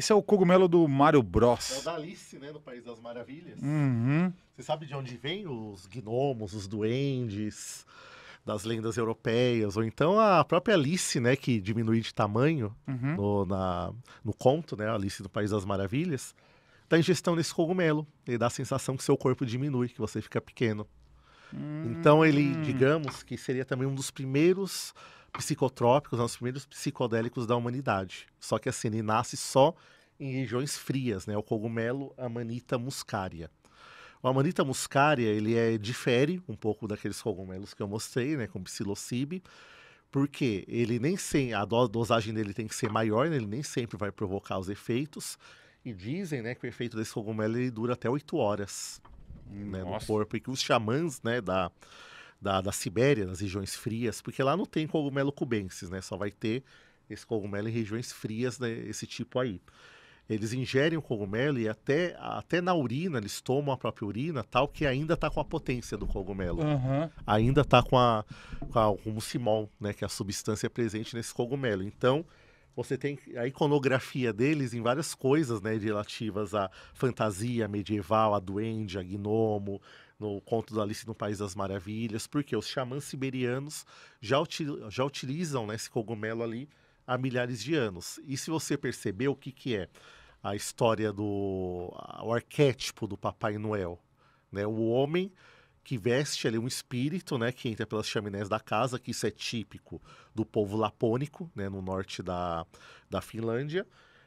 Esse é o cogumelo do Mario Bros. É o da Alice, né? Do País das Maravilhas. Uhum. Você sabe de onde vem os gnomos, os duendes das lendas europeias? Ou então a própria Alice, né? Que diminui de tamanho uhum. no, na, no conto, né? Alice do País das Maravilhas. Da ingestão desse cogumelo. Ele dá a sensação que seu corpo diminui, que você fica pequeno. Hum. Então ele, digamos, que seria também um dos primeiros psicotrópicos os primeiros psicodélicos da humanidade. Só que assim, ele nasce só em regiões frias, né? O cogumelo Amanita muscaria. O Amanita muscaria, ele é, difere um pouco daqueles cogumelos que eu mostrei, né? Com psilocibe, porque ele nem sem a dosagem dele tem que ser maior, né? ele nem sempre vai provocar os efeitos. E dizem, né, que o efeito desse cogumelo ele dura até oito horas, né, no corpo e que os xamãs, né, da da, da Sibéria, nas regiões frias, porque lá não tem cogumelo cubensis, né? Só vai ter esse cogumelo em regiões frias, né? esse tipo aí. Eles ingerem o cogumelo e até, até na urina, eles tomam a própria urina, tal que ainda está com a potência do cogumelo. Uhum. Ainda está com, a, com, a, com o simol, né? Que é a substância presente nesse cogumelo. Então, você tem a iconografia deles em várias coisas, né, relativas à fantasia medieval, a duende, a gnomo, no conto da Alice no País das Maravilhas, porque os xamãs siberianos já, util, já utilizam né, esse cogumelo ali há milhares de anos. E se você percebeu o que, que é a história do o arquétipo do Papai Noel, né? O homem que veste ali um espírito, né, que entra pelas chaminés da casa, que isso é típico do povo lapônico, né, no norte da, da Finlândia.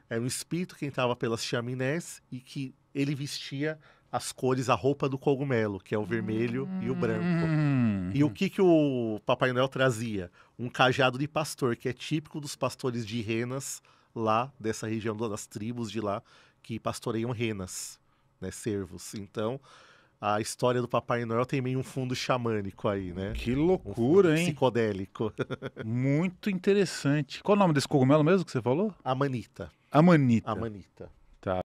é um espírito que entrava pelas chaminés e que ele vestia as cores, a roupa do cogumelo, que é o vermelho hum. e o branco. Hum. E o que, que o Papai Noel trazia? Um cajado de pastor, que é típico dos pastores de renas lá dessa região, das tribos de lá, que pastoreiam renas, né, cervos. Então, a história do Papai Noel tem meio um fundo xamânico aí, né? Que loucura, um hein? Psicodélico. Muito interessante. Qual o nome desse cogumelo mesmo que você falou? Amanita. Amanita. Amanita.